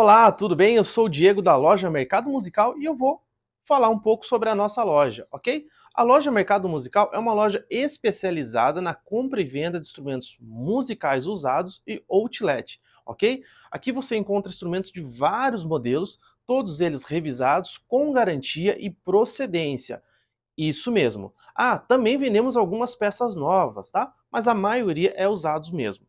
Olá, tudo bem? Eu sou o Diego da loja Mercado Musical e eu vou falar um pouco sobre a nossa loja, ok? A loja Mercado Musical é uma loja especializada na compra e venda de instrumentos musicais usados e outlet, ok? Aqui você encontra instrumentos de vários modelos, todos eles revisados com garantia e procedência. Isso mesmo. Ah, também vendemos algumas peças novas, tá? Mas a maioria é usados mesmo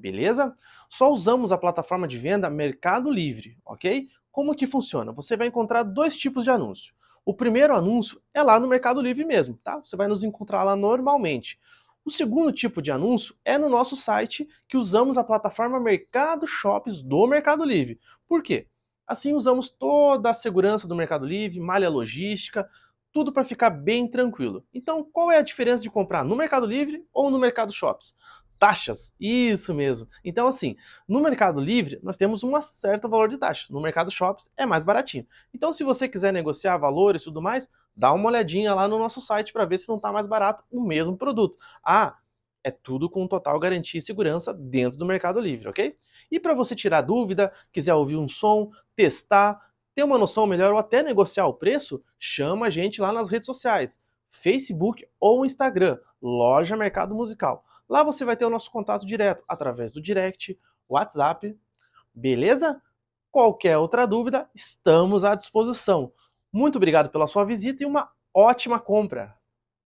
beleza? Só usamos a plataforma de venda Mercado Livre, ok? Como que funciona? Você vai encontrar dois tipos de anúncio. O primeiro anúncio é lá no Mercado Livre mesmo, tá? Você vai nos encontrar lá normalmente. O segundo tipo de anúncio é no nosso site que usamos a plataforma Mercado Shops do Mercado Livre. Por quê? Assim usamos toda a segurança do Mercado Livre, malha logística, tudo para ficar bem tranquilo. Então, qual é a diferença de comprar no Mercado Livre ou no Mercado Shops? taxas. Isso mesmo. Então, assim, no Mercado Livre, nós temos um certo valor de taxas. No Mercado Shops, é mais baratinho. Então, se você quiser negociar valores e tudo mais, dá uma olhadinha lá no nosso site para ver se não está mais barato o mesmo produto. Ah, é tudo com total garantia e segurança dentro do Mercado Livre, ok? E para você tirar dúvida, quiser ouvir um som, testar, ter uma noção melhor ou até negociar o preço, chama a gente lá nas redes sociais, Facebook ou Instagram, Loja Mercado Musical. Lá você vai ter o nosso contato direto através do direct, WhatsApp, beleza? Qualquer outra dúvida, estamos à disposição. Muito obrigado pela sua visita e uma ótima compra!